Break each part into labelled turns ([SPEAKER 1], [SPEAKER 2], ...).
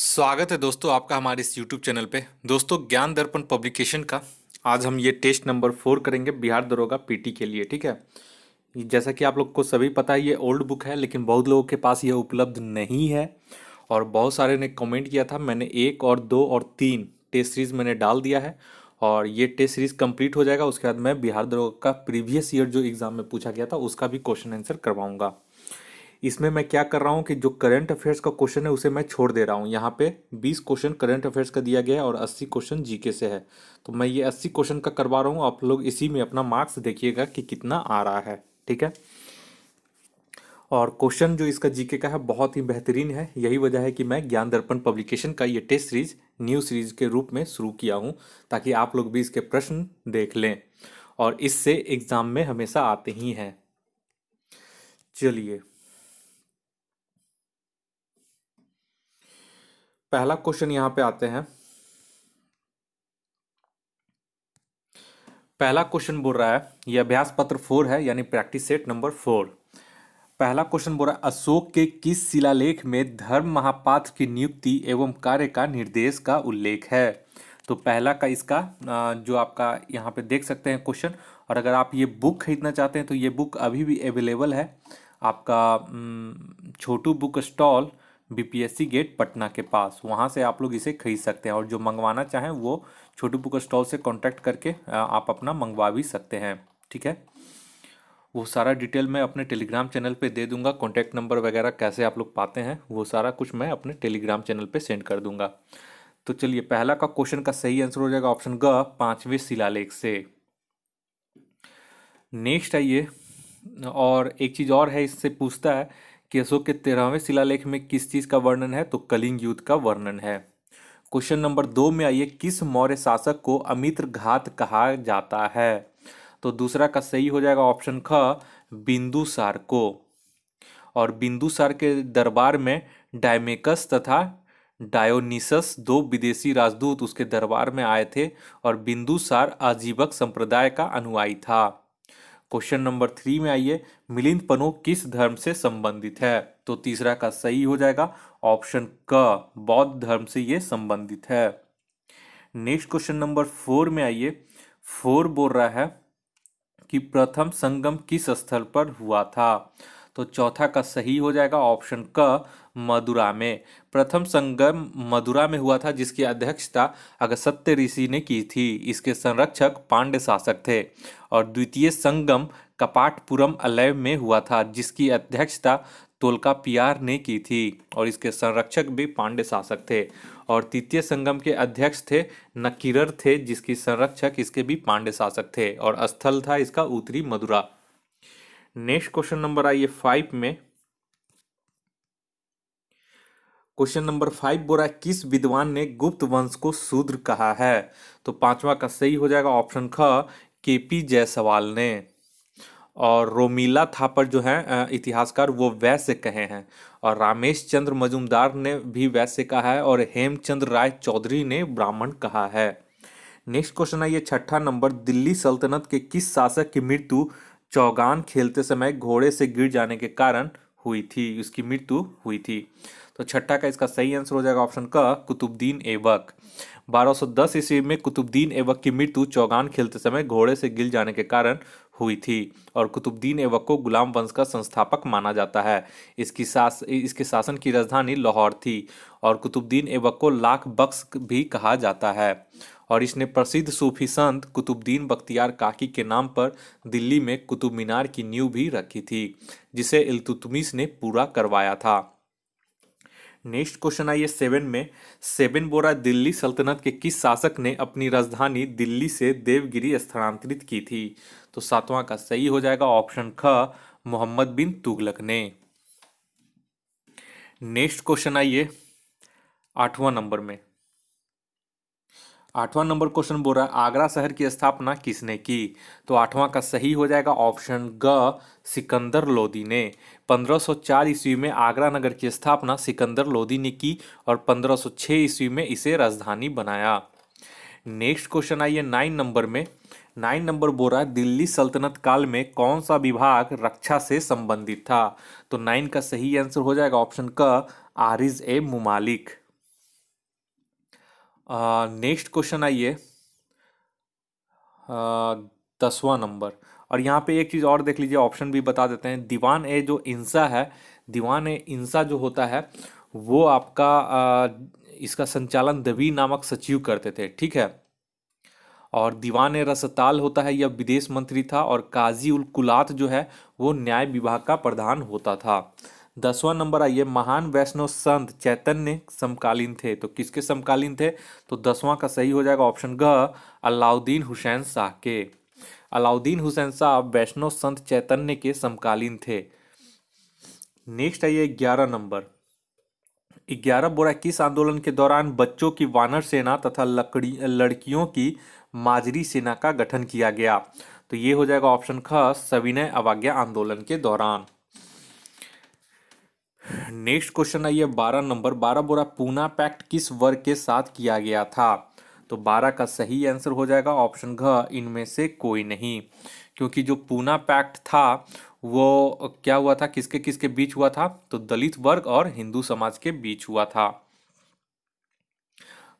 [SPEAKER 1] स्वागत है दोस्तों आपका हमारे इस यूट्यूब चैनल पे दोस्तों ज्ञान दर्पण पब्लिकेशन का आज हम ये टेस्ट नंबर फोर करेंगे बिहार दरोगा पीटी के लिए ठीक है जैसा कि आप लोग को सभी पता है ये ओल्ड बुक है लेकिन बहुत लोगों के पास ये उपलब्ध नहीं है और बहुत सारे ने कमेंट किया था मैंने एक और दो और तीन टेस्ट सीरीज़ मैंने डाल दिया है और ये टेस्ट सीरीज़ कंप्लीट हो जाएगा उसके बाद मैं बिहार दरोगा का प्रीवियस ईयर जो एग्ज़ाम में पूछा गया था उसका भी क्वेश्चन आंसर करवाऊँगा इसमें मैं क्या कर रहा हूँ कि जो करंट अफेयर्स का क्वेश्चन है उसे मैं छोड़ दे रहा हूँ यहाँ पे 20 क्वेश्चन करंट अफेयर्स का दिया गया है और 80 क्वेश्चन जीके से है तो मैं ये 80 क्वेश्चन का करवा रहा हूँ आप लोग इसी में अपना मार्क्स देखिएगा कि कितना आ रहा है ठीक है और क्वेश्चन जो इसका जीके का है बहुत ही बेहतरीन है यही वजह है कि मैं ज्ञान दर्पण पब्लिकेशन का ये टेस्ट सीरीज न्यू सीरीज के रूप में शुरू किया हूँ ताकि आप लोग भी इसके प्रश्न देख लें और इससे एग्ज़ाम में हमेशा आते ही हैं चलिए पहला क्वेश्चन यहाँ पे आते हैं पहला क्वेश्चन बोल रहा है यह अभ्यास पत्र फोर है यानी प्रैक्टिस सेट नंबर फोर पहला क्वेश्चन बोल रहा है अशोक के किस शिलालेख में धर्म महापात्र की नियुक्ति एवं कार्य का निर्देश का उल्लेख है तो पहला का इसका जो आपका यहाँ पे देख सकते हैं क्वेश्चन और अगर आप ये बुक खरीदना चाहते हैं तो ये बुक अभी भी अवेलेबल है आपका Chhotu book stall BPSC gate Patna के पास वहाँ से आप लोग इसे खरीद सकते हैं और जो मंगवाना चाहें वो छोटू बुक स्टॉल से कॉन्टैक्ट करके आप अपना मंगवा भी सकते हैं ठीक है वो सारा डिटेल मैं अपने टेलीग्राम चैनल पे दे दूंगा कॉन्टैक्ट नंबर वगैरह कैसे आप लोग पाते हैं वो सारा कुछ मैं अपने टेलीग्राम चैनल पे सेंड कर दूंगा तो चलिए पहला का क्वेश्चन का सही आंसर हो जाएगा ऑप्शन ग पांचवें शिलालेख से नेक्स्ट आइए और एक चीज़ और है इससे पूछता है केशों के तेरहवें शिलालेख में किस चीज़ का वर्णन है तो कलिंग युद्ध का वर्णन है क्वेश्चन नंबर दो में आइए किस मौर्य शासक को अमित्र घात कहा जाता है तो दूसरा का सही हो जाएगा ऑप्शन ख बिंदुसार को और बिंदुसार के दरबार में डायमेकस तथा डायोनिसस दो विदेशी राजदूत उसके दरबार में आए थे और बिंदुसार आजीवक संप्रदाय का अनुयायी था क्वेश्चन नंबर थ्री में आइए मिलिंद पनो किस धर्म से संबंधित है तो तीसरा का सही हो जाएगा ऑप्शन क बौद्ध धर्म से ये संबंधित है नेक्स्ट क्वेश्चन नंबर फोर में आइए फोर बोल रहा है कि प्रथम संगम किस स्थल पर हुआ था तो चौथा का सही हो जाएगा ऑप्शन क मदुरा में प्रथम संगम मदुरा में हुआ था जिसकी अध्यक्षता अगस्त्य ऋषि ने की थी इसके संरक्षक पांड्य शासक थे और द्वितीय संगम कपाटपुरम अलय में हुआ था जिसकी अध्यक्षता तोलका पियार ने की थी और इसके संरक्षक भी पांडे शासक थे और तृतीय संगम के अध्यक्ष थे नकीरर थे जिसकी संरक्षक इसके भी पांडे शासक थे और स्थल था इसका उत्तरी मदुरा नेक्स्ट क्वेश्चन नंबर आइए फाइव में क्वेश्चन नंबर फाइव बोरा किस विद्वान ने गुप्त वंश को शूद्र कहा है तो पांचवा का सही हो जाएगा ऑप्शन ख के पी जायसवाल ने और रोमीला थापर जो है इतिहासकार वो वैसे कहे हैं और रामेश चंद्र मजुमदार ने भी वैसे कहा है और हेमचंद्र राय चौधरी ने ब्राह्मण कहा है नेक्स्ट क्वेश्चन है ये छठा नंबर दिल्ली सल्तनत के किस शासक की मृत्यु चौगान खेलते समय घोड़े से गिर जाने के कारण हुई थी उसकी मृत्यु हुई थी तो छठा का इसका सही आंसर हो जाएगा ऑप्शन क कुतुबद्दीन ऐबक 1210 ईस्वी में कुतुबद्दीन ऐबक की मृत्यु चौगान खेलते समय घोड़े से गिर जाने के कारण हुई थी और कुतुबद्दीन ऐबक को गुलाम वंश का संस्थापक माना जाता है इसकी सास इसके शासन की राजधानी लाहौर थी और कुतुबद्दीन ऐबक को लाख बख्श भी कहा जाता है और इसने प्रसिद्ध सूफी संत कुतुबद्दीन बख्तियार काकी के नाम पर दिल्ली में कुतुब मीनार की नींव भी रखी थी जिसे इल्तुतमिश ने पूरा करवाया था नेक्स्ट क्वेश्चन आइए सेवन में सेवन बोरा दिल्ली सल्तनत के किस शासक ने अपनी राजधानी दिल्ली से देवगिरी स्थानांतरित की थी तो सातवां का सही हो जाएगा ऑप्शन ख मोहम्मद बिन तुगलक ने नेक्स्ट क्वेश्चन आइए आठवां नंबर में आठवां नंबर क्वेश्चन बोल रहा है आगरा शहर की स्थापना किसने की तो आठवां का सही हो जाएगा ऑप्शन ग सिकंदर लोदी ने 1504 ईस्वी में आगरा नगर की स्थापना सिकंदर लोधी ने की और 1506 ईस्वी में इसे राजधानी बनाया नेक्स्ट क्वेश्चन आइए नाइन नंबर में नाइन नंबर बोल रहा है दिल्ली सल्तनत काल में कौन सा विभाग रक्षा से संबंधित था तो नाइन का सही आंसर हो जाएगा ऑप्शन क आरिज ए मुमालिक नेक्स्ट क्वेश्चन आइए दसवां नंबर और यहाँ पे एक चीज़ और देख लीजिए ऑप्शन भी बता देते हैं दीवान ए जो इंसा है दीवान ए इंसा जो होता है वो आपका आ, इसका संचालन दवी नामक सचिव करते थे ठीक है और दीवान ए रसताल होता है यह विदेश मंत्री था और काजी उल कुलात जो है वो न्याय विभाग का प्रधान होता था दसवां नंबर आइए महान वैष्णव संत चैतन्य समकालीन थे तो किसके समकालीन थे तो दसवां का सही हो जाएगा ऑप्शन ग अलाउद्दीन हुसैन शाह के अलाउद्दीन हुसैन साहब वैष्णव संत चैतन्य के समकालीन थे नेक्स्ट आइए ग्यारह नंबर ग्यारह बोरा किस आंदोलन के दौरान बच्चों की वानर सेना तथा लकड़ी लड़कियों की माजरी सेना का गठन किया गया तो ये हो जाएगा ऑप्शन ख सविनय अवाज्ञा आंदोलन के दौरान नेक्स्ट क्वेश्चन आइए बारह नंबर बारह बोरा पूना पैक्ट किस वर्ग के साथ किया गया था तो बारह का सही आंसर हो जाएगा ऑप्शन घ इनमें से कोई नहीं क्योंकि जो पूना पैक्ट था वो क्या हुआ था किसके किसके बीच हुआ था तो दलित वर्ग और हिंदू समाज के बीच हुआ था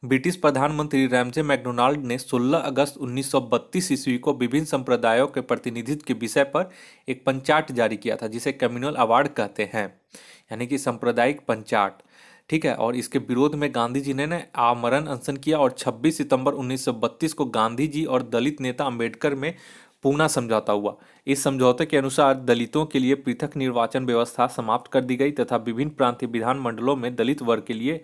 [SPEAKER 1] ब्रिटिश प्रधानमंत्री रैमजे मैकडोनाल्ड ने 16 अगस्त 1932 ईस्वी को विभिन्न संप्रदायों के प्रतिनिधित्व के विषय पर एक पंचाट जारी किया था जिसे कम्युनल अवार्ड कहते हैं यानी कि सांप्रदायिक पंचाट ठीक है और इसके विरोध में गांधी जी ने, ने आमरण अनशन किया और 26 सितंबर 1932 को गांधी जी और दलित नेता अंबेडकर में पूना समझौता हुआ इस समझौते के अनुसार दलितों के लिए पृथक निर्वाचन व्यवस्था समाप्त कर दी गई तथा विभिन्न प्रांतीय विधानमंडलों में दलित वर्ग के लिए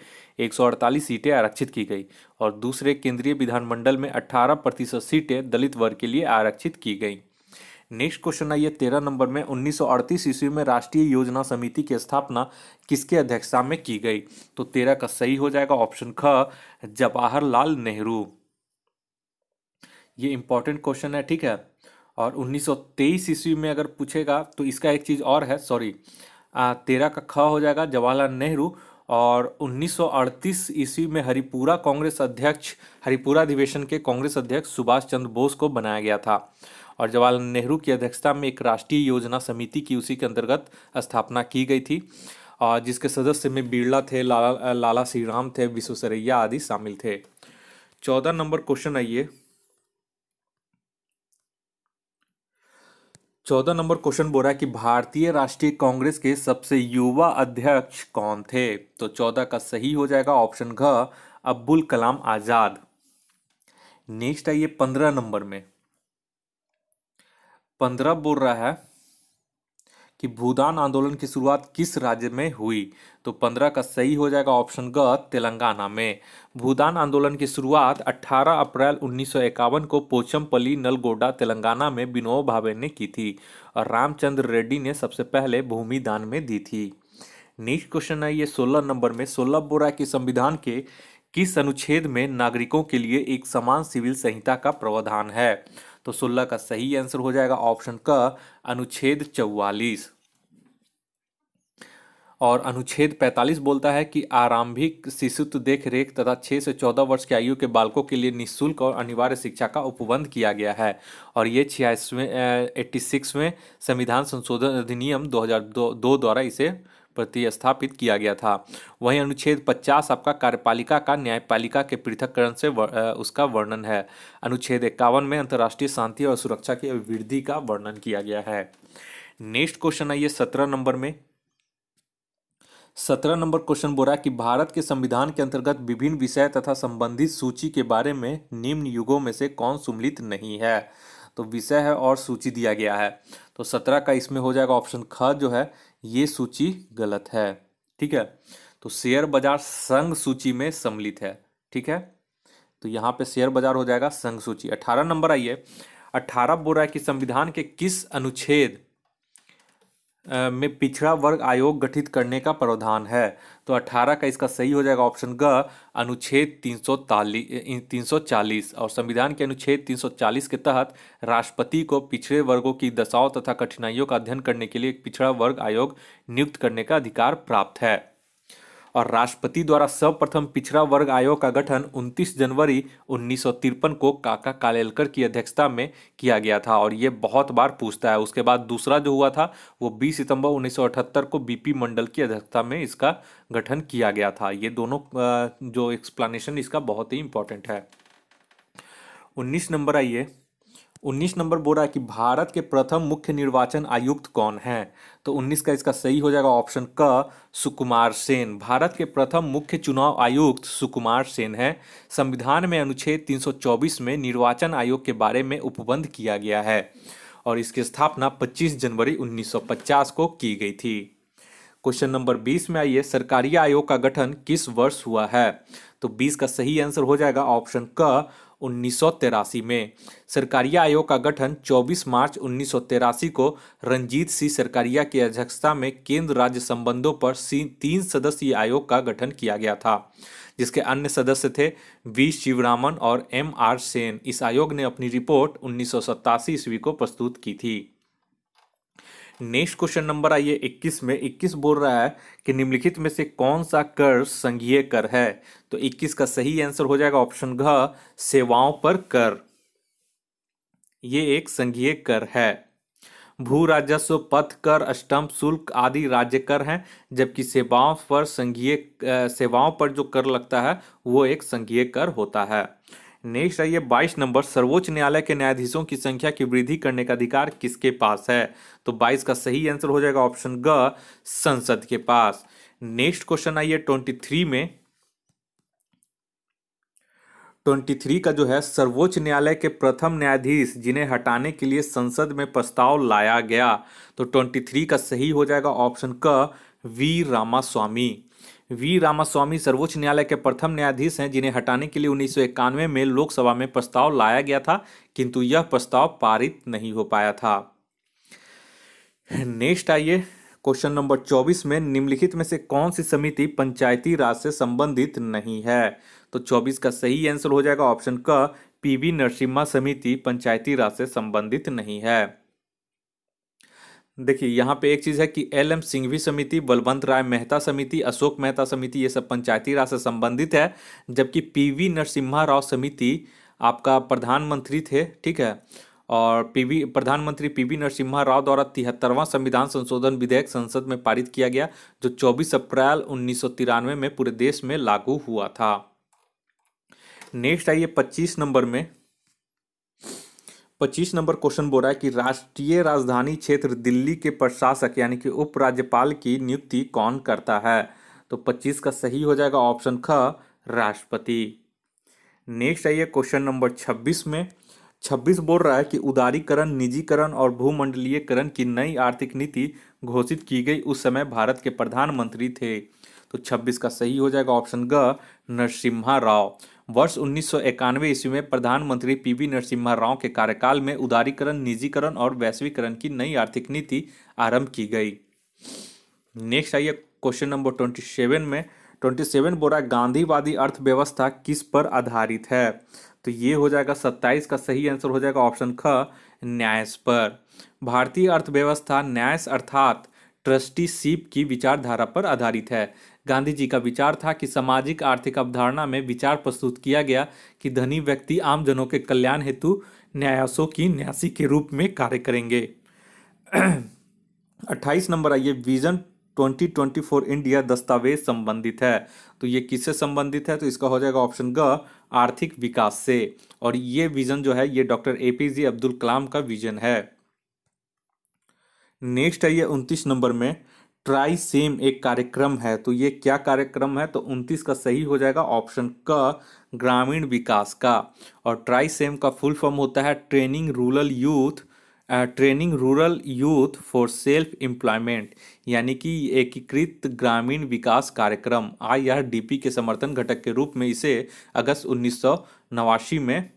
[SPEAKER 1] 148 सीटें आरक्षित की गई और दूसरे केंद्रीय विधानमंडल में 18 प्रतिशत सीटें दलित वर्ग के लिए आरक्षित की गईं नेक्स्ट क्वेश्चन आइए तेरह नंबर में 1938 ईस्वी में राष्ट्रीय योजना समिति की स्थापना किसके अध्यक्षता में की गई तो तेरह का सही हो जाएगा ऑप्शन ख जवाहरलाल नेहरू ये इंपॉर्टेंट क्वेश्चन है ठीक है और 1923 ईस्वी में अगर पूछेगा तो इसका एक चीज़ और है सॉरी तेरह का ख हो जाएगा जवाहरलाल नेहरू और 1938 ईस्वी में हरिपुरा कांग्रेस अध्यक्ष हरिपुरा अधिवेशन के कांग्रेस अध्यक्ष सुभाष चंद्र बोस को बनाया गया था और जवाहरलाल नेहरू की अध्यक्षता में एक राष्ट्रीय योजना समिति की उसी के अंतर्गत स्थापना की गई थी और जिसके सदस्य में बिरला थे लाला लाला श्री राम थे विश्वसरैया आदि शामिल थे चौदह नंबर क्वेश्चन आइए चौदह नंबर क्वेश्चन बोल रहा है कि भारतीय राष्ट्रीय कांग्रेस के सबसे युवा अध्यक्ष कौन थे तो चौदह का सही हो जाएगा ऑप्शन घ अब्बुल कलाम आज़ाद नेक्स्ट आइए पंद्रह नंबर में पंद्रह बोल रहा है कि भूदान आंदोलन की शुरुआत किस राज्य में हुई तो पंद्रह का सही हो जाएगा ऑप्शन ग तेलंगाना में भूदान आंदोलन की शुरुआत 18 अप्रैल उन्नीस को पोचमपली नलगोडा तेलंगाना में विनोद भावे ने की थी और रामचंद्र रेड्डी ने सबसे पहले भूमि दान में दी थी नेक्स्ट क्वेश्चन है ये सोलह नंबर में सोलह बोरा की संविधान के किस अनुच्छेद में नागरिकों के लिए एक समान सिविल संहिता का प्रावधान है तो सोलह का सही आंसर हो जाएगा ऑप्शन क अनुच्छेद चौवालीस और अनुच्छेद 45 बोलता है कि आरंभिक शिशुत्व देख रेख तथा 6 से 14 वर्ष की आयु के बालकों के लिए निःशुल्क और अनिवार्य शिक्षा का उपबंध किया गया है और ये छियासवें एट्टी सिक्सवें संविधान संशोधन अधिनियम 2002 द्वारा इसे प्रतिस्थापित किया गया था वहीं अनुच्छेद 50 आपका कार्यपालिका का न्यायपालिका के पृथककरण से वर, आ, उसका वर्णन है अनुच्छेद इक्यावन में अंतर्राष्ट्रीय शांति और सुरक्षा की अभिवृद्धि का वर्णन किया गया है नेक्स्ट क्वेश्चन आइए सत्रह नंबर में सत्रह नंबर क्वेश्चन बोला कि भारत के संविधान के अंतर्गत विभिन्न विषय तथा संबंधित सूची के बारे में निम्न युगों में से कौन सुमिलित नहीं है तो विषय है और सूची दिया गया है तो सत्रह का इसमें हो जाएगा ऑप्शन ख जो है ये सूची गलत है ठीक है तो शेयर बाजार संघ सूची में सम्मिलित है ठीक है तो यहाँ पे शेयर बाजार हो जाएगा संघ सूची अठारह नंबर आइए अठारह बोल रहा है कि संविधान के किस अनुच्छेद में पिछड़ा वर्ग आयोग गठित करने का प्रावधान है तो 18 का इसका सही हो जाएगा ऑप्शन ग अनुच्छेद तीन तीन और संविधान के अनुच्छेद 340 के तहत राष्ट्रपति को पिछड़े वर्गों की दशाओं तथा कठिनाइयों का अध्ययन करने के लिए एक पिछड़ा वर्ग आयोग नियुक्त करने का अधिकार प्राप्त है और राष्ट्रपति द्वारा सर्वप्रथम पिछड़ा वर्ग आयोग का गठन 29 जनवरी उन्नीस को काका कालेलकर की अध्यक्षता में किया गया था और ये बहुत बार पूछता है उसके बाद दूसरा जो हुआ था वो बीस सितंबर उन्नीस को बीपी मंडल की अध्यक्षता में इसका गठन किया गया था ये दोनों जो एक्सप्लानेशन इसका बहुत ही इंपॉर्टेंट है उन्नीस नंबर आइए उन्नीस नंबर बोल रहा है कि भारत के प्रथम मुख्य निर्वाचन आयुक्त कौन है तो उन्नीस का इसका सही हो जाएगा ऑप्शन क सुकुमार सेन भारत के प्रथम मुख्य चुनाव आयुक्त सुकुमार सेन है संविधान में अनुच्छेद 324 में निर्वाचन आयोग के बारे में उपबंध किया गया है और इसकी स्थापना 25 जनवरी 1950 को की गई थी क्वेश्चन नंबर 20 में आइए सरकारी आयोग का गठन किस वर्ष हुआ है तो 20 का सही आंसर हो जाएगा ऑप्शन क उन्नीस में सरकारिया आयोग का गठन 24 मार्च उन्नीस को रंजीत सिंह सरकारिया की अध्यक्षता में केंद्र राज्य संबंधों पर तीन सदस्यीय आयोग का गठन किया गया था जिसके अन्य सदस्य थे वी शिवरामन और एम आर सेन इस आयोग ने अपनी रिपोर्ट उन्नीस ईस्वी को प्रस्तुत की थी नेक्स्ट क्वेश्चन नंबर आइए 21 में 21 बोल रहा है कि निम्नलिखित में से कौन सा कर संघीय कर है तो 21 का सही आंसर हो जाएगा ऑप्शन घ सेवाओं पर कर ये एक संघीय कर है भू राजस्व पथ कर स्टम्प शुल्क आदि राज्य कर हैं जबकि सेवाओं पर संघीय सेवाओं पर जो कर लगता है वो एक संघीय कर होता है नेक्स्ट आइए 22 नंबर सर्वोच्च न्यायालय के न्यायाधीशों की संख्या की वृद्धि करने का अधिकार किसके पास है तो 22 का सही आंसर हो जाएगा ऑप्शन ग संसद के पास नेक्स्ट क्वेश्चन आइए 23 में 23 का जो है सर्वोच्च न्यायालय के प्रथम न्यायाधीश जिन्हें हटाने के लिए संसद में प्रस्ताव लाया गया तो 23 का सही हो जाएगा ऑप्शन क वी रामास्वामी वी रामास्वामी सर्वोच्च न्यायालय के प्रथम न्यायाधीश हैं जिन्हें हटाने के लिए उन्नीस में लोकसभा में प्रस्ताव लाया गया था किंतु यह प्रस्ताव पारित नहीं हो पाया था नेक्स्ट आइए क्वेश्चन नंबर 24 में निम्नलिखित में से कौन सी समिति पंचायती राज से संबंधित नहीं है तो 24 का सही आंसर हो जाएगा ऑप्शन क पीवी नरसिम्हा समिति पंचायती राज से संबंधित नहीं है देखिए यहाँ पे एक चीज़ है कि एल एम सिंघवी समिति बलवंत राय मेहता समिति अशोक मेहता समिति ये सब पंचायती राज से संबंधित है जबकि पी वी नरसिम्हा राव समिति आपका प्रधानमंत्री थे ठीक है और पीवी प्रधानमंत्री पीवी नरसिम्हा राव द्वारा तिहत्तरवां संविधान संशोधन विधेयक संसद में पारित किया गया जो 24 अप्रैल उन्नीस में पूरे देश में लागू हुआ था नेक्स्ट आइए 25 नंबर में पच्चीस नंबर क्वेश्चन बोल रहा है कि राष्ट्रीय राजधानी क्षेत्र दिल्ली के प्रशासक यानी कि उपराज्यपाल की नियुक्ति कौन करता है तो पच्चीस का सही हो जाएगा ऑप्शन ख राष्ट्रपति नेक्स्ट आइए क्वेश्चन नंबर छब्बीस में छब्बीस बोल रहा है कि उदारीकरण निजीकरण और भूमंडलीयकरण की नई आर्थिक नीति घोषित की गई उस समय भारत के प्रधानमंत्री थे तो छब्बीस का सही हो जाएगा ऑप्शन ग नरसिम्हा राव वर्ष उन्नीस सौ ईस्वी में प्रधानमंत्री पीवी नरसिम्हा राव के कार्यकाल में उदारीकरण निजीकरण और वैश्वीकरण की नई आर्थिक नीति आरंभ की गई नेक्स्ट आइए क्वेश्चन नंबर ट्वेंटी सेवन में ट्वेंटी सेवन बोरा गांधीवादी अर्थव्यवस्था किस पर आधारित है तो ये हो जाएगा सत्ताईस का सही आंसर हो जाएगा ऑप्शन ख न्याय पर भारतीय अर्थव्यवस्था न्यायस अर्थात ट्रस्टीशिप की विचारधारा पर आधारित है गांधी जी का विचार था कि सामाजिक आर्थिक अवधारणा में विचार प्रस्तुत किया गया कि धनी व्यक्ति आमजनों के कल्याण हेतु न्यायासों की न्यासी के रूप में कार्य करेंगे 28 नंबर आइए विजन 2024 इंडिया दस्तावेज संबंधित है तो ये किससे संबंधित है तो इसका हो जाएगा ऑप्शन ग आर्थिक विकास से और ये विजन जो है ये doctor A P J Abdul Kalam का विजन है नेक्स्ट आइए उनतीस नंबर में ट्राई सेम एक कार्यक्रम है तो ये क्या कार्यक्रम है तो उनतीस का सही हो जाएगा ऑप्शन क ग्रामीण विकास का और ट्राई सेम का फुल फॉर्म होता है training rural youth training rural youth for self employment यानी कि एकीकृत ग्रामीण विकास कार्यक्रम आई आर डी पी के समर्थन घटक के रूप में इसे अगस्त उन्नीस में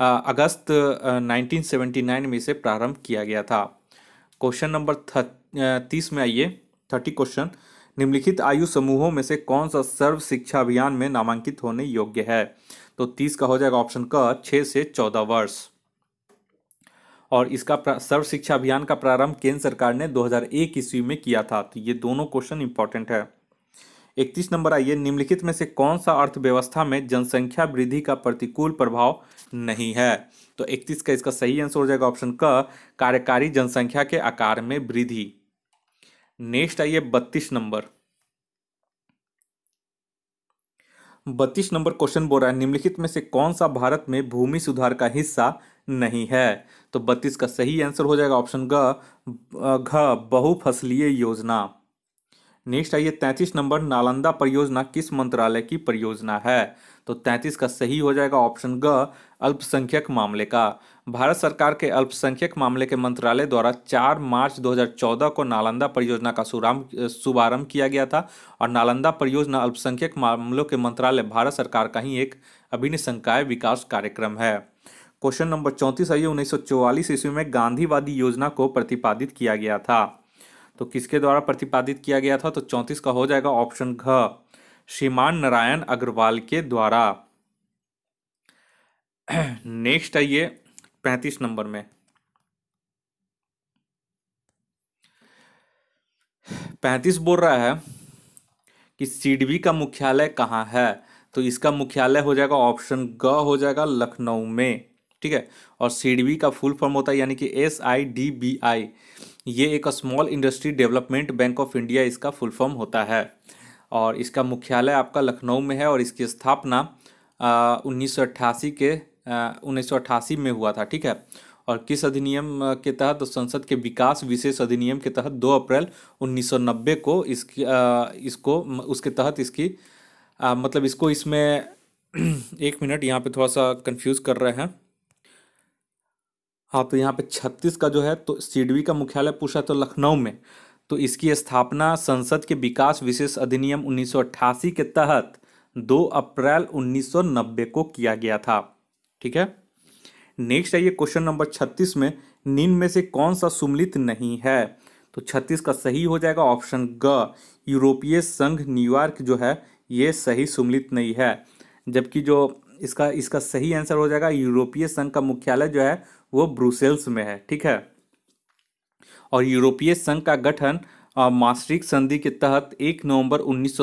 [SPEAKER 1] आ, अगस्त 1979 में इसे प्रारंभ किया गया था क्वेश्चन नंबर तीस में आइए थर्टी क्वेश्चन निम्नलिखित आयु समूहों में से कौन सा सर्व शिक्षा अभियान में नामांकित होने योग्य है तो तीस का हो जाएगा ऑप्शन क छः से चौदह वर्ष और इसका सर्व शिक्षा अभियान का प्रारंभ केंद्र सरकार ने 2001 ईस्वी में किया था तो ये दोनों क्वेश्चन इंपॉर्टेंट है इकतीस नंबर आइए निम्नलिखित में से कौन सा अर्थव्यवस्था में जनसंख्या वृद्धि का प्रतिकूल प्रभाव नहीं है तो इकतीस का इसका सही आंसर हो जाएगा ऑप्शन क कार्यकारी जनसंख्या के आकार में वृद्धि नेक्स्ट आइए बत्तीस नंबर बत्तीस नंबर क्वेश्चन बोल रहा है निम्नलिखित में से कौन सा भारत में भूमि सुधार का हिस्सा नहीं है तो बत्तीस का सही आंसर हो जाएगा ऑप्शन ग घ बहुफसलीय योजना नेक्स्ट आइए तैंतीस नंबर नालंदा परियोजना किस मंत्रालय की परियोजना है तो तैंतीस का सही हो जाएगा ऑप्शन ग अल्पसंख्यक मामले का भारत सरकार के अल्पसंख्यक मामले के मंत्रालय द्वारा 4 मार्च 2014 को नालंदा परियोजना का शुभारंभ किया गया था और नालंदा परियोजना अल्पसंख्यक मामलों के मंत्रालय भारत सरकार का ही एक अभिन्न संकाय विकास कार्यक्रम है क्वेश्चन नंबर चौंतीस आइए उन्नीस सौ ईस्वी में गांधीवादी योजना को प्रतिपादित किया गया था तो किसके द्वारा प्रतिपादित किया गया था तो चौंतीस का हो जाएगा ऑप्शन घ श्रीमान नारायण अग्रवाल के द्वारा नेक्स्ट आइए पैंतीस नंबर में पैंतीस बोल रहा है कि सीडबी का मुख्यालय कहाँ है तो इसका मुख्यालय हो जाएगा ऑप्शन ग हो जाएगा लखनऊ में ठीक है और सीडबी का फुल फॉर्म होता है यानी कि S I D B I ये एक small industry development bank of India इसका फुल फॉर्म होता है और इसका मुख्यालय आपका लखनऊ में है और इसकी स्थापना उन्नीस के उन्नीस में हुआ था ठीक है और किस अधिनियम के तहत तो संसद के विकास विशेष अधिनियम के तहत 2 अप्रैल 1990 को इसकी आ, इसको उसके तहत इसकी आ, मतलब इसको इसमें एक मिनट यहाँ पे थोड़ा सा कंफ्यूज कर रहे हैं हाँ तो यहाँ पे छत्तीस का जो है तो सीडवी का मुख्यालय पूछा तो लखनऊ में तो इसकी स्थापना संसद के विकास विशेष अधिनियम 1988 के तहत 2 अप्रैल 1990 को किया गया था ठीक है नेक्स्ट आइए क्वेश्चन नंबर छत्तीस में निम्न में से कौन सा सुमिलित नहीं है तो छत्तीस का सही हो जाएगा ऑप्शन ग यूरोपीय संघ न्यूयॉर्क जो है ये सही सुमिलित नहीं है जबकि जो इसका इसका सही आंसर हो जाएगा यूरोपीय संघ का मुख्यालय जो है वो ब्रुसेल्स में है ठीक है और यूरोपीय संघ का गठन मास्ट्रिक संधि के तहत एक नवंबर उन्नीस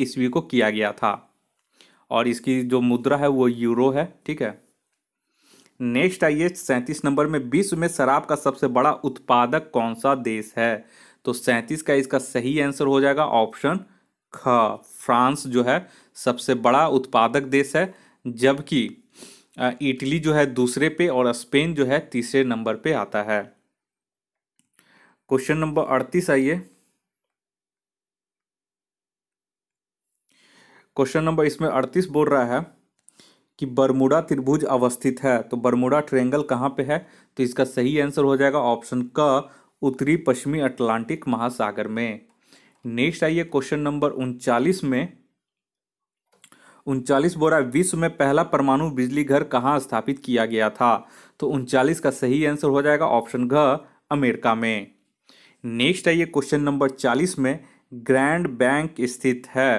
[SPEAKER 1] ईस्वी को किया गया था और इसकी जो मुद्रा है वो यूरो है ठीक है नेक्स्ट आइए सैंतीस नंबर में विश्व में शराब का सबसे बड़ा उत्पादक कौन सा देश है तो सैंतीस का इसका सही आंसर हो जाएगा ऑप्शन ख फ्रांस जो है सबसे बड़ा उत्पादक देश है जबकि इटली जो है दूसरे पे और स्पेन जो है तीसरे नंबर पे आता है क्वेश्चन नंबर अड़तीस आइए क्वेश्चन नंबर इसमें अड़तीस बोल रहा है कि बरमुडा त्रिभुज अवस्थित है तो बरमुडा ट्रेंगल कहाँ पे है तो इसका सही आंसर हो जाएगा ऑप्शन क उत्तरी पश्चिमी अटलांटिक महासागर में नेक्स्ट आइए क्वेश्चन नंबर उनचालीस में उनचालीस बोरा विश्व में पहला परमाणु बिजली घर कहाँ स्थापित किया गया था तो उनचालीस का सही आंसर हो जाएगा ऑप्शन घ अमेरिका में नेक्स्ट आइए क्वेश्चन नंबर चालीस में ग्रैंड बैंक स्थित है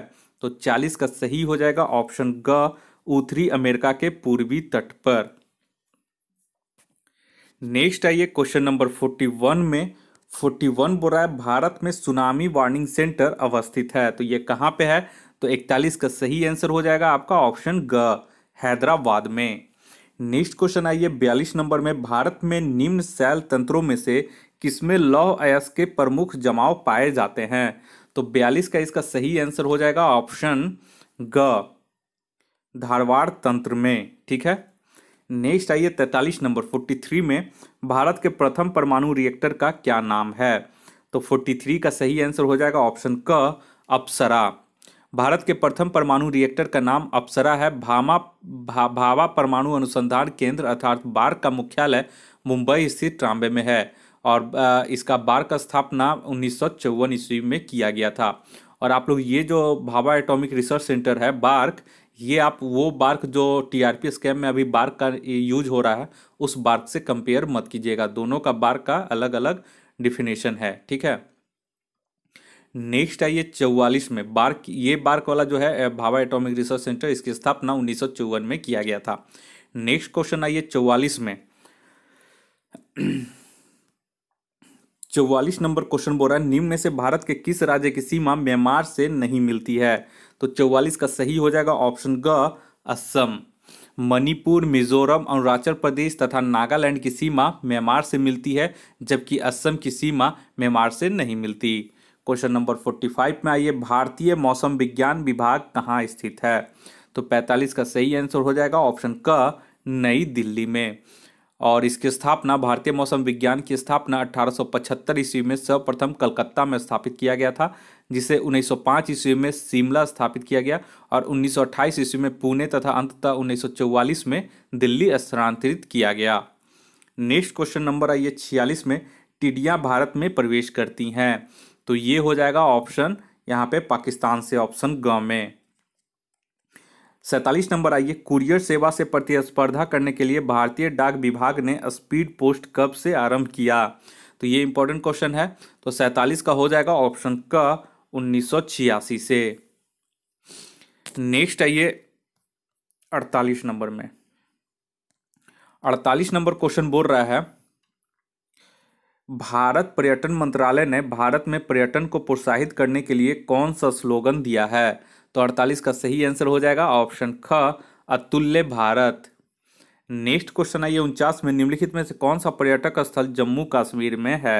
[SPEAKER 1] तो चालीस का सही हो जाएगा ऑप्शन ग उत्तरी अमेरिका के पूर्वी तट पर नेक्स्ट आइए क्वेश्चन नंबर फोर्टी वन में फोर्टी वन बोल रहा है भारत में सुनामी वार्निंग सेंटर अवस्थित है तो ये कहाँ पे है तो इकतालीस का सही आंसर हो जाएगा आपका ऑप्शन ग हैदराबाद में नेक्स्ट क्वेश्चन आइए बयालीस नंबर में भारत में निम्न सेल तंत्रों में से किसमें लौह अयस्क के प्रमुख जमाव पाए जाते हैं तो बयालीस का इसका सही आंसर हो जाएगा ऑप्शन ग धारवाड़ तंत्र में ठीक है नेक्स्ट आइए तैतालीस नंबर फोर्टी थ्री में भारत के प्रथम परमाणु रिएक्टर का क्या नाम है तो फोर्टी थ्री का सही आंसर हो जाएगा ऑप्शन क अप्सरा भारत के प्रथम परमाणु रिएक्टर का नाम अप्सरा है भामा भा, भावा परमाणु अनुसंधान केंद्र अर्थात बार्क का मुख्यालय मुंबई स्थित ट्रांबे में है और इसका बार का स्थापना उन्नीस ईस्वी में किया गया था और आप लोग ये जो भाभा एटॉमिक रिसर्च सेंटर है बार्क ये आप वो बार्क जो पी स्कैम में अभी बार्क का यूज हो रहा है उस बार्क से कंपेयर मत कीजिएगा दोनों का बार्क का अलग अलग डिफिनेशन है ठीक है नेक्स्ट आइए चौवालीस में बार्क ये बार्क वाला जो है भाभा एटॉमिक रिसर्च सेंटर इसकी स्थापना उन्नीस में किया गया था नेक्स्ट क्वेश्चन आइए चौवालीस में चौवालीस नंबर क्वेश्चन बोल रहा है निम्न में से भारत के किस राज्य की सीमा म्यांमार से नहीं मिलती है तो चौवालीस का सही हो जाएगा ऑप्शन ग असम मणिपुर मिजोरम अरुणाचल प्रदेश तथा नागालैंड की सीमा म्यांमार से मिलती है जबकि असम की सीमा म्यांमार से नहीं मिलती क्वेश्चन नंबर फोर्टी फाइव में आइए भारतीय मौसम विज्ञान विभाग कहाँ स्थित है तो पैंतालीस का सही आंसर हो जाएगा ऑप्शन क नई दिल्ली में और इसकी स्थापना भारतीय मौसम विज्ञान की स्थापना 1875 ईस्वी में सर्वप्रथम कलकत्ता में स्थापित किया गया था जिसे 1905 ईस्वी में शिमला स्थापित किया गया और 1928 ईस्वी में पुणे तथा अंततः उन्नीस में दिल्ली स्थानांतरित किया गया नेक्स्ट क्वेश्चन नंबर आइए छियालीस में टिडियाँ भारत में प्रवेश करती हैं तो ये हो जाएगा ऑप्शन यहाँ पे पाकिस्तान से ऑप्शन ग में सैतालीस नंबर आइए कुरियर सेवा से प्रतिस्पर्धा करने के लिए भारतीय डाक विभाग ने स्पीड पोस्ट कब से आरंभ किया तो ये इंपॉर्टेंट क्वेश्चन है तो सैतालीस का हो जाएगा ऑप्शन क उन्नीस से नेक्स्ट आइए अड़तालीस नंबर में अड़तालीस नंबर क्वेश्चन बोल रहा है भारत पर्यटन मंत्रालय ने भारत में पर्यटन को प्रोत्साहित करने के लिए कौन सा स्लोगन दिया है तो अड़तालीस का सही आंसर हो जाएगा ऑप्शन ख अतुल्य भारत नेक्स्ट क्वेश्चन आइए उनचास में निम्नलिखित में से कौन सा पर्यटक स्थल जम्मू कश्मीर में है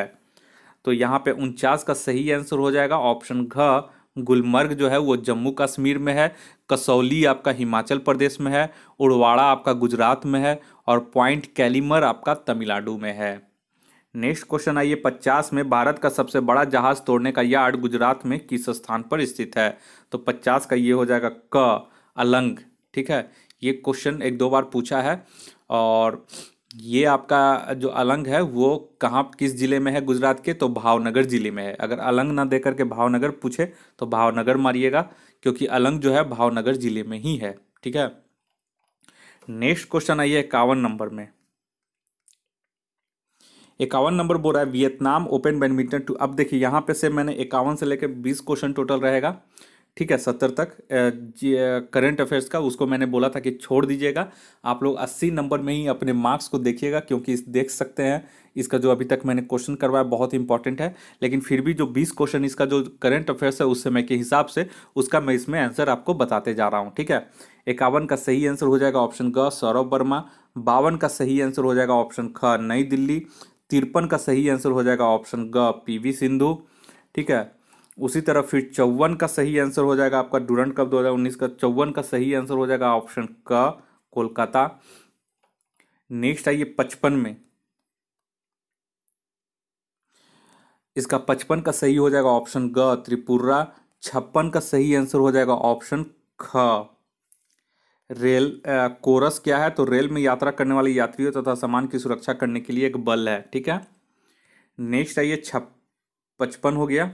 [SPEAKER 1] तो यहाँ पे उनचास का सही आंसर हो जाएगा ऑप्शन घ गुलमर्ग जो है वो जम्मू कश्मीर में है कसौली आपका हिमाचल प्रदेश में है उड़वाड़ा आपका गुजरात में है और पॉइंट कैलीमर आपका तमिलनाडु में है नेक्स्ट क्वेश्चन आइए पचास में भारत का सबसे बड़ा जहाज तोड़ने का यार्ड गुजरात में किस स्थान पर स्थित है तो पचास का ये हो जाएगा क अलंग ठीक है ये क्वेश्चन एक दो बार पूछा है और ये आपका जो अलंग है वो कहाँ किस ज़िले में है गुजरात के तो भावनगर ज़िले में है अगर अलंग ना दे करके भावनगर पूछे तो भावनगर मारिएगा क्योंकि अलंग जो है भावनगर ज़िले में ही है ठीक है नेक्स्ट क्वेश्चन आइए इक्यावन नंबर में इक्यावन नंबर बोल रहा है वियतनाम ओपन बैडमिंटन टू अब देखिए यहाँ पे से मैंने इक्यावन से लेकर बीस क्वेश्चन टोटल रहेगा ठीक है सत्तर तक करंट अफेयर्स का उसको मैंने बोला था कि छोड़ दीजिएगा आप लोग अस्सी नंबर में ही अपने मार्क्स को देखिएगा क्योंकि इस देख सकते हैं इसका जो अभी तक मैंने क्वेश्चन करवाया बहुत इंपॉर्टेंट है लेकिन फिर भी जो बीस क्वेश्चन इसका जो करंट अफेयर्स है उस समय के हिसाब से उसका मैं इसमें आंसर आपको बताते जा रहा हूँ ठीक है इक्यावन का सही आंसर हो जाएगा ऑप्शन ग सौरभ वर्मा बावन का सही आंसर हो जाएगा ऑप्शन ख नई दिल्ली तिरपन का सही आंसर हो जाएगा ऑप्शन ग पीवी सिंधु ठीक है उसी तरह फिर चौवन का सही आंसर हो जाएगा आपका डूरंट कप 2019 का चौवन का सही आंसर हो जाएगा ऑप्शन क कोलकाता नेक्स्ट आइए पचपन में इसका पचपन का सही हो जाएगा ऑप्शन ग त्रिपुरा छप्पन का सही आंसर हो जाएगा ऑप्शन ख रेल आ, कोरस क्या है तो रेल में यात्रा करने वाले यात्रियों तथा तो सामान की सुरक्षा करने के लिए एक बल है ठीक है नेक्स्ट आइए छप पचपन हो गया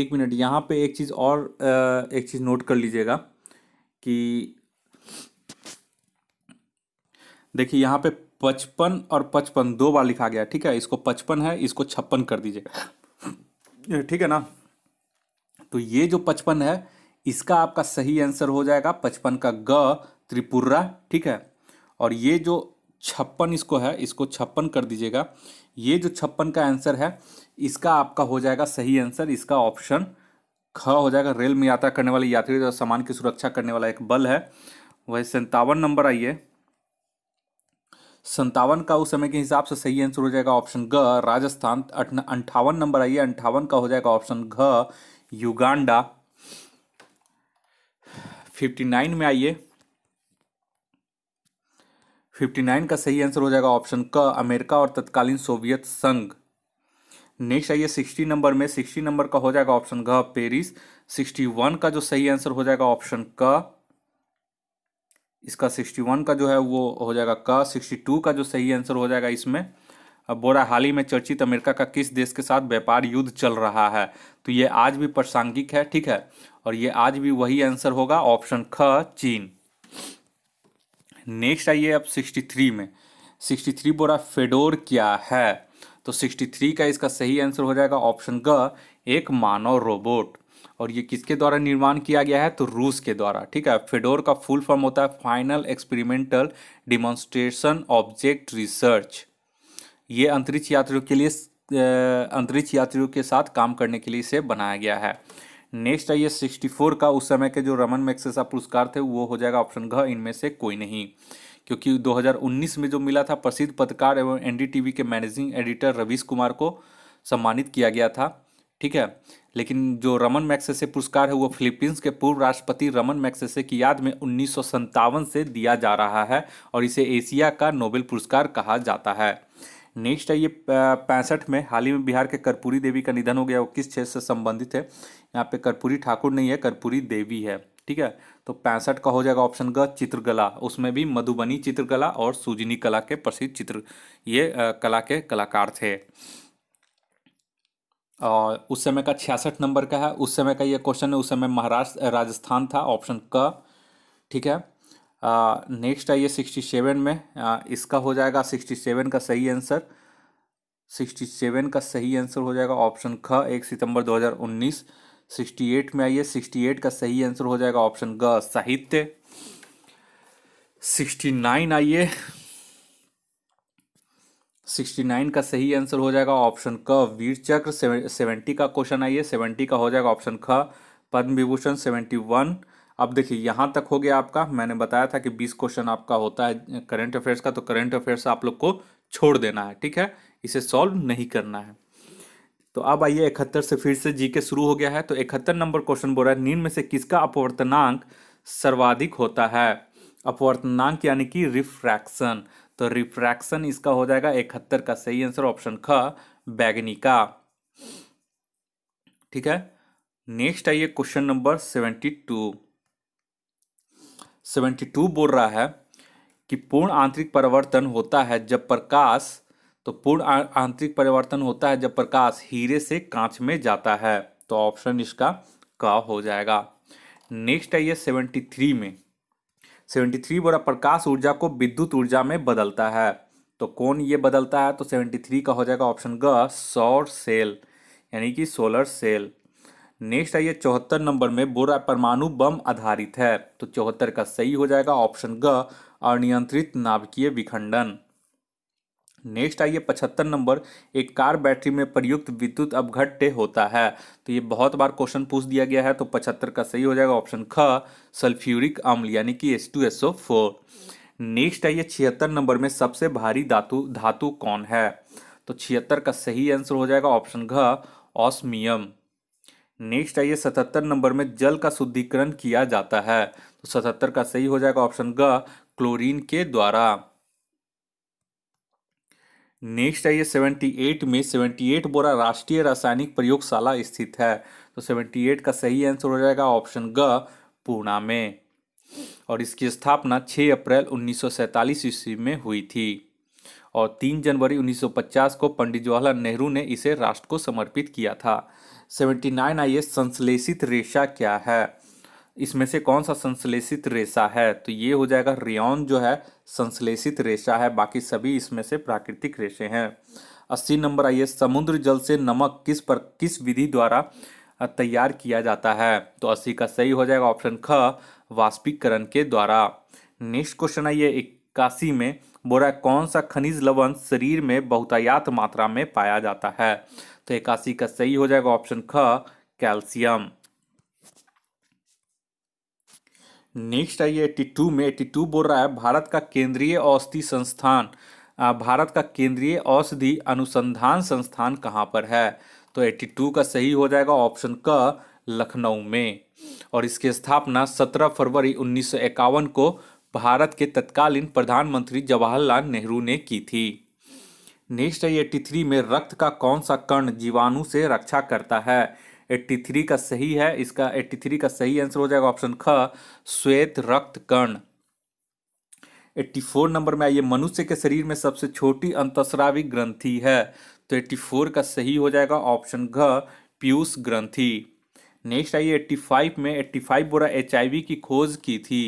[SPEAKER 1] एक मिनट यहाँ पे एक चीज़ और एक चीज़ नोट कर लीजिएगा कि देखिए यहाँ पे पचपन और पचपन दो बार लिखा गया ठीक है इसको पचपन है इसको छप्पन कर दीजिएगा ठीक है ना तो ये जो पचपन है इसका आपका सही आंसर हो जाएगा पचपन का ग त्रिपुरा ठीक है और ये जो छप्पन इसको है इसको छप्पन कर दीजिएगा ये जो छप्पन का आंसर है इसका आपका हो जाएगा सही आंसर इसका ऑप्शन ख हो जाएगा रेल में यात्रा करने वाले यात्री जो सामान की सुरक्षा करने वाला एक बल है वह संतावन नंबर आइए संतावन का उस समय के हिसाब से सही आंसर हो जाएगा ऑप्शन ग राजस्थान अंठावन नंबर आइए अंठावन का हो जाएगा ऑप्शन घ युगांडा 59 में आइए 59 का सही आंसर हो जाएगा ऑप्शन क अमेरिका और तत्कालीन सोवियत संघ नेक्स्ट आइए 60 नंबर में 60 नंबर का हो जाएगा ऑप्शन घ पेरिस 61 का जो सही आंसर हो जाएगा ऑप्शन क इसका 61 का जो है वो हो जाएगा क 62 का जो सही आंसर हो जाएगा इसमें बोरा हाल ही में चर्चित अमेरिका का किस देश के साथ व्यापार युद्ध चल रहा है तो ये आज भी प्रासंगिक है ठीक है और ये आज भी वही आंसर होगा ऑप्शन ख चीन नेक्स्ट आइए अब सिक्सटी थ्री में सिक्सटी थ्री बोरा फेडोर क्या है तो सिक्सटी थ्री का इसका सही आंसर हो जाएगा ऑप्शन ग एक मानव रोबोट और ये किसके द्वारा निर्माण किया गया है तो रूस के द्वारा ठीक है फेडोर का फुल फॉर्म होता है final experimental demonstration object research ये अंतरिक्ष यात्रियों के लिए अंतरिक्ष यात्रियों के साथ काम करने के लिए इसे बनाया गया है नेक्स्ट आइए सिक्सटी फोर का उस समय के जो रमन मैक्सेसा पुरस्कार थे वो हो जाएगा ऑप्शन घ इनमें से कोई नहीं क्योंकि 2019 में जो मिला था प्रसिद्ध पत्रकार एवं एनडीटीवी के मैनेजिंग एडिटर रवीश कुमार को सम्मानित किया गया था ठीक है लेकिन जो रमन मैक्सेसे पुरस्कार है वो फिलीपींस के पूर्व राष्ट्रपति रमन मैक्सेसे की याद में उन्नीस से दिया जा रहा है और इसे एशिया का नोबेल पुरस्कार कहा जाता है नेक्स्ट आइए ये पैंसठ में हाल ही में बिहार के कर्पूरी देवी का निधन हो गया वो किस क्षेत्र से संबंधित है यहाँ पे कर्पूरी ठाकुर नहीं है कर्पूरी देवी है ठीक है तो पैंसठ का हो जाएगा ऑप्शन ग चित्रकला उसमें भी मधुबनी चित्रकला और सुजनी कला के प्रसिद्ध चित्र ये कला के कलाकार थे और उस समय का छियासठ नंबर का है उस समय का ये क्वेश्चन है उस समय महाराष्ट्र राजस्थान था ऑप्शन क ठीक है नेक्स्ट आइए सिक्सटी सेवन में आ, इसका हो जाएगा सिक्सटी सेवन का सही आंसर सिक्सटी सेवन का सही आंसर हो जाएगा ऑप्शन ख एक सितंबर दो हज़ार उन्नीस सिक्सटी एट में आइए सिक्सटी एट का सही आंसर हो जाएगा ऑप्शन ग साहित्य सिक्सटी नाइन आइए सिक्सटी नाइन का सही आंसर हो जाएगा ऑप्शन क वीर चक्र सेवेंटी का क्वेश्चन आइए सेवेंटी का हो जाएगा ऑप्शन ख पद्म विभूषण सेवेंटी वन अब देखिए यहाँ तक हो गया आपका मैंने बताया था कि बीस क्वेश्चन आपका होता है करेंट अफेयर्स का तो करंट अफेयर्स आप लोग को छोड़ देना है ठीक है इसे सॉल्व नहीं करना है तो अब आइए इकहत्तर से फिर से जी के शुरू हो गया है तो इकहत्तर नंबर क्वेश्चन बोल रहा है नींद में से किसका अपवर्तनांक सर्वाधिक होता है अपवर्तनांक यानी कि रिफ्रैक्शन तो रिफ्रैक्शन इसका हो जाएगा इकहत्तर का सही आंसर ऑप्शन ख बैगनी का ठीक है नेक्स्ट आइए question number seventy two seventy two बोल रहा है कि पूर्ण आंतरिक परिवर्तन होता है जब प्रकाश तो पूर्ण आंतरिक परिवर्तन होता है जब प्रकाश हीरे से कांच में जाता है तो ऑप्शन इसका क हो जाएगा नेक्स्ट आइए सेवेंटी थ्री में सेवेंटी थ्री बोरा प्रकाश ऊर्जा को विद्युत ऊर्जा में बदलता है तो कौन ये बदलता है तो सेवेंटी थ्री का हो जाएगा ऑप्शन ग सौर सेल यानी कि सोलर सेल नेक्स्ट आइए चौहत्तर नंबर में बोरा परमाणु बम आधारित है तो चौहत्तर का सही हो जाएगा ऑप्शन ग अनियंत्रित नाभिकीय विखंडन नेक्स्ट आइए पचहत्तर नंबर एक कार बैटरी में प्रयुक्त विद्युत अपघट्य होता है तो ये बहुत बार क्वेश्चन पूछ दिया गया है तो पचहत्तर का सही हो जाएगा ऑप्शन ख सल्फ्यूरिक अम्ल यानी कि S two S O four next आइए छिहत्तर नंबर में सबसे भारी धातु धातु कौन है तो छिहत्तर का सही आंसर हो जाएगा ऑप्शन घ ऑस्मियम नेक्स्ट आइए सतहत्तर नंबर में जल का शुद्धिकरण किया जाता है तो सतहत्तर का सही हो जाएगा ऑप्शन ग क्लोरीन के द्वारा नेक्स्ट आइए 78 में 78 बोरा राष्ट्रीय रासायनिक प्रयोगशाला स्थित है तो 78 का सही आंसर हो जाएगा ऑप्शन ग पूना में और इसकी स्थापना 6 अप्रैल उन्नीस ईस्वी में हुई थी और 3 जनवरी 1950 को पंडित जवाहरलाल नेहरू ने इसे राष्ट्र को समर्पित किया था सेवेंटी नाइन आइए संश्लेषित रेशा क्या है इसमें से कौन सा संश्लेषित रेशा है तो ये हो जाएगा रियॉन जो है संश्लेषित रेशा है बाकी सभी इसमें से प्राकृतिक रेशे हैं अस्सी नंबर आइए समुद्र जल से नमक किस पर किस विधि द्वारा तैयार किया जाता है तो अस्सी का सही हो जाएगा ऑप्शन ख वाष्पीकरण के द्वारा नेक्स्ट क्वेश्चन आइए इक्यासी में बोरा कौन सा खनिज लवण शरीर में बहुतायात मात्रा में पाया जाता है तो इक्यासी का सही हो जाएगा ऑप्शन ख कैल्शियम नेक्स्ट आइए एट्टी टू में एट्टी टू बोल रहा है भारत का केंद्रीय औषधि संस्थान भारत का केंद्रीय औषधि अनुसंधान संस्थान कहाँ पर है तो एट्टी टू का सही हो जाएगा ऑप्शन क लखनऊ में और इसकी स्थापना सत्रह फरवरी उन्नीस को भारत के तत्कालीन प्रधानमंत्री जवाहरलाल नेहरू ने की थी नेक्स्ट है एट्टी थ्री में रक्त का कौन सा कण जीवाणु से रक्षा करता है एट्टी थ्री का सही है इसका एट्टी थ्री का सही आंसर हो जाएगा ऑप्शन ख श्वेत रक्त कण एट्टी फोर नंबर में आइए मनुष्य के शरीर में सबसे छोटी अंतस्राविक ग्रंथि है तो एट्टी फोर का सही हो जाएगा ऑप्शन घ पीयूष ग्रंथि नेक्स्ट आइए एट्टी फाइव में एट्टी फाइव बोरा एच की खोज की थी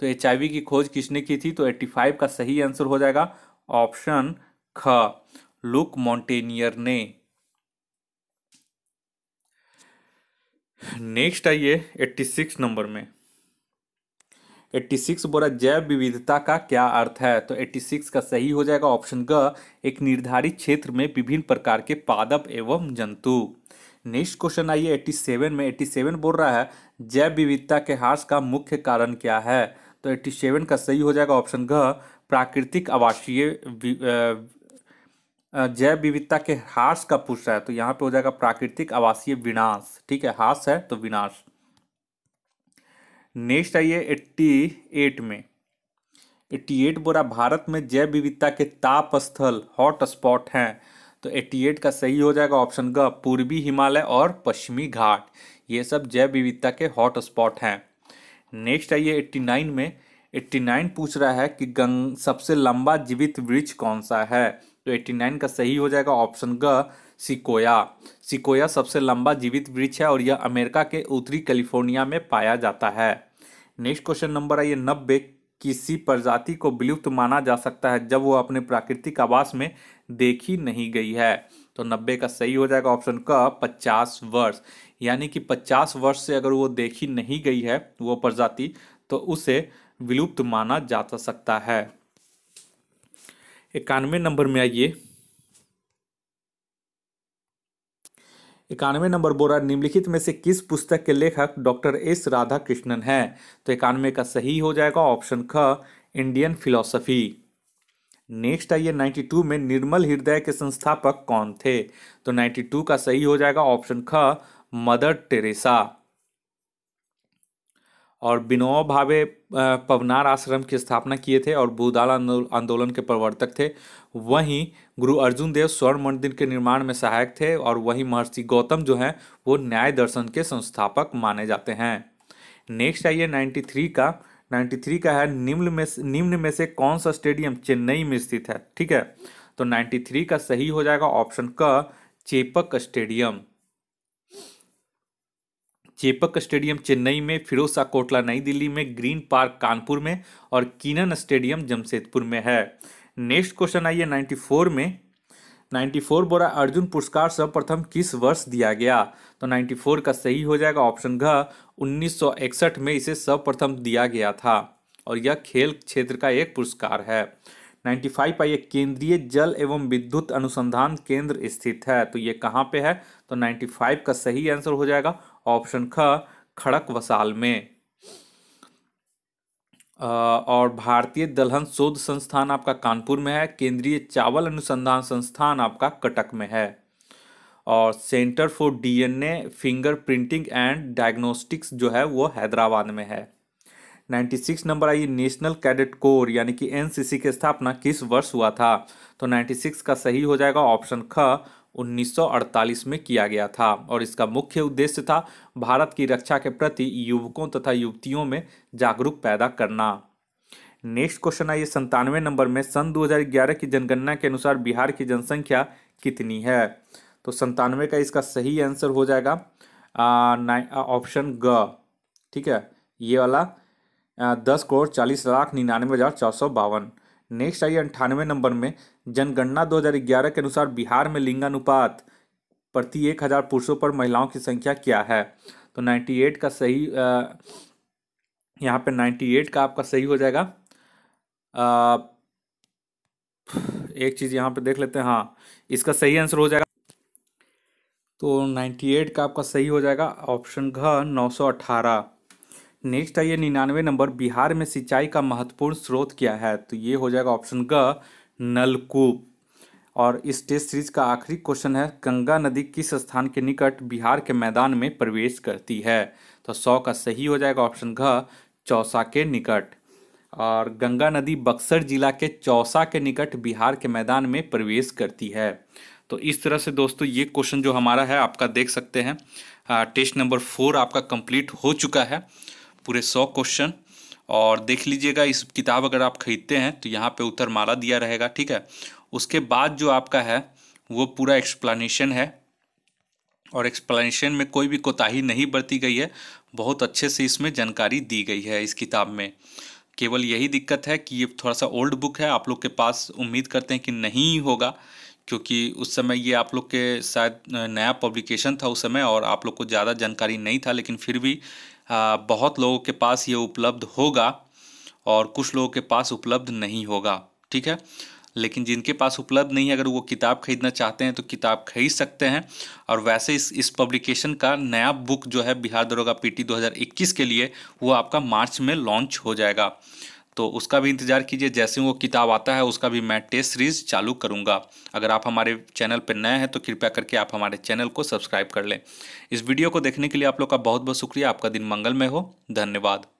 [SPEAKER 1] तो एच की खोज किसने की थी तो एट्टी फाइव का सही आंसर हो जाएगा ऑप्शन ख लुक मॉन्टेनियर ने नेक्स्ट आइए 86 नंबर में 86 बोला जैव विविधता का क्या अर्थ है तो 86 का सही हो जाएगा ऑप्शन ग एक निर्धारित क्षेत्र में विभिन्न प्रकार के पादप एवं जंतु नेक्स्ट क्वेश्चन आइए 87 में 87 बोल रहा है जैव विविधता के हास का मुख्य कारण क्या है तो 87 का सही हो जाएगा ऑप्शन घ प्राकृतिक आवासीय जैव विविधता के हास का रहा है तो यहाँ पे हो जाएगा प्राकृतिक आवासीय विनाश ठीक है हास है तो विनाश नेक्स्ट आइए एट्टी एट में एट्टी एट बोरा भारत में जैव विविधता के ताप स्थल हॉट स्पॉट हैं तो एट्टी एट का सही हो जाएगा ऑप्शन ग पूर्वी हिमालय और पश्चिमी घाट ये सब जैव विविधता के हॉट स्पॉट हैं नेक्स्ट आइए एट्टी नाइन में एट्टी नाइन पूछ रहा है कि गंग सबसे लंबा जीवित वृक्ष कौन सा है तो 89 का सही हो जाएगा ऑप्शन ग सिकोया सिकोया सबसे लंबा जीवित वृक्ष है और यह अमेरिका के उत्तरी कैलिफोर्निया में पाया जाता है नेक्स्ट क्वेश्चन नंबर आइए नब्बे किसी प्रजाति को विलुप्त माना जा सकता है जब वो अपने प्राकृतिक आवास में देखी नहीं गई है तो नब्बे का सही हो जाएगा ऑप्शन क पचास वर्ष यानी कि पचास वर्ष से अगर वो देखी नहीं गई है वो प्रजाति तो उसे विलुप्त माना जा सकता है इक्यानवे नंबर में आइए इक्यानवे नंबर बोरा निम्नलिखित में से किस पुस्तक के लेखक डॉक्टर एस राधा कृष्णन है तो इक्यानवे का सही हो जाएगा ऑप्शन ख इंडियन फिलोसफी नेक्स्ट आइए 92 में निर्मल हृदय के संस्थापक कौन थे तो 92 का सही हो जाएगा ऑप्शन ख मदर टेरेसा और विनोबा भावे पवनार आश्रम की स्थापना किए थे और भूदाल आंदोलन के प्रवर्तक थे वहीं गुरु अर्जुन देव स्वर्ण मंदिर के निर्माण में सहायक थे और वहीं महर्षि गौतम जो हैं वो न्याय दर्शन के संस्थापक माने जाते हैं नेक्स्ट आइए नाइन्टी थ्री का नाइन्टी थ्री का है निम्न में निम्न में से कौन सा स्टेडियम चेन्नई में स्थित है ठीक है तो थ्री का सही हो जाएगा ऑप्शन क चेपक स्टेडियम चेपक स्टेडियम चेन्नई में फिरोसा कोटला नई दिल्ली में ग्रीन पार्क कानपुर में और कीनन स्टेडियम जमशेदपुर में है नेक्स्ट क्वेश्चन आइए 94 में 94 बोरा अर्जुन पुरस्कार सर्वप्रथम किस वर्ष दिया गया तो 94 का सही हो जाएगा ऑप्शन घ 1961 में इसे सर्वप्रथम दिया गया था और यह खेल क्षेत्र का एक पुरस्कार है 95 पर यह केंद्रीय जल एवं विद्युत अनुसंधान केंद्र स्थित है तो ये कहाँ पे है तो 95 का सही आंसर हो जाएगा ऑप्शन ख खड़क वसाल में और भारतीय दलहन शोध संस्थान आपका कानपुर में है केंद्रीय चावल अनुसंधान संस्थान आपका कटक में है और centre for DNA fingerprinting and diagnostics जो है वो हैदराबाद में है 96 नंबर आई नेशनल कैडेट कोर यानी कि एनसीसी की स्थापना किस वर्ष हुआ था तो 96 का सही हो जाएगा ऑप्शन ख 1948 में किया गया था और इसका मुख्य उद्देश्य था भारत की रक्षा के प्रति युवकों तथा युवतियों में जागरूक पैदा करना नेक्स्ट क्वेश्चन आइए संतानवे नंबर में सन 2011 की जनगणना के अनुसार बिहार की जनसंख्या कितनी है तो संतानवे का इसका सही आंसर हो जाएगा ऑप्शन ग ठीक है ये वाला दस करोड़ चालीस लाख निन्यानवे हज़ार चार सौ बावन नेक्स्ट आइए अंठानवे नंबर में जनगणना 2011 के अनुसार बिहार में लिंगानुपात प्रति एक हज़ार पुरुषों पर महिलाओं की संख्या क्या है तो 98 का सही यहाँ पे 98 का आपका सही हो जाएगा आ, एक चीज़ यहाँ पे देख लेते हैं हाँ इसका सही आंसर हो जाएगा तो 98 का आपका सही हो जाएगा ऑप्शन घ नौ सौ अठारह नेक्स्ट आइए निन्यानवे नंबर बिहार में सिंचाई का महत्वपूर्ण स्रोत क्या है तो ये हो जाएगा ऑप्शन ग नलकूप और इस टेस्ट सीरीज का आखिरी क्वेश्चन है गंगा नदी किस स्थान के निकट बिहार के मैदान में प्रवेश करती है तो सौ का सही हो जाएगा ऑप्शन घ चौसा के निकट और गंगा नदी बक्सर जिला के चौसा के निकट बिहार के मैदान में प्रवेश करती है तो इस तरह से दोस्तों ये क्वेश्चन जो हमारा है आपका देख सकते हैं टेस्ट नंबर फोर आपका कंप्लीट हो चुका है पूरे सौ क्वेश्चन और देख लीजिएगा इस किताब अगर आप ख़रीदते हैं तो यहाँ पे उत्तर माला दिया रहेगा ठीक है उसके बाद जो आपका है वो पूरा एक्सप्लानेशन है और एक्सप्लेनेशन में कोई भी कोताही नहीं बरती गई है बहुत अच्छे से इसमें जानकारी दी गई है इस किताब में केवल यही दिक्कत है कि ये थोड़ा सा ओल्ड बुक है आप लोग के पास उम्मीद करते हैं कि नहीं होगा क्योंकि उस समय ये आप लोग के शायद नया पब्लिकेशन था उस समय और आप लोग को ज़्यादा जानकारी नहीं था लेकिन फिर भी बहुत लोगों के पास ये उपलब्ध होगा और कुछ लोगों के पास उपलब्ध नहीं होगा ठीक है लेकिन जिनके पास उपलब्ध नहीं है अगर वो किताब खरीदना चाहते हैं तो किताब खरीद सकते हैं और वैसे इस इस पब्लिकेशन का नया बुक जो है बिहार दरोगा पीटी 2021 के लिए वो आपका मार्च में लॉन्च हो जाएगा तो उसका भी इंतज़ार कीजिए जैसे ही वो किताब आता है उसका भी मैं टेस्ट सीरीज़ चालू करूँगा अगर आप हमारे चैनल पर नए हैं तो कृपया करके आप हमारे चैनल को सब्सक्राइब कर लें इस वीडियो को देखने के लिए आप लोग का बहुत बहुत शुक्रिया आपका दिन मंगलमय हो धन्यवाद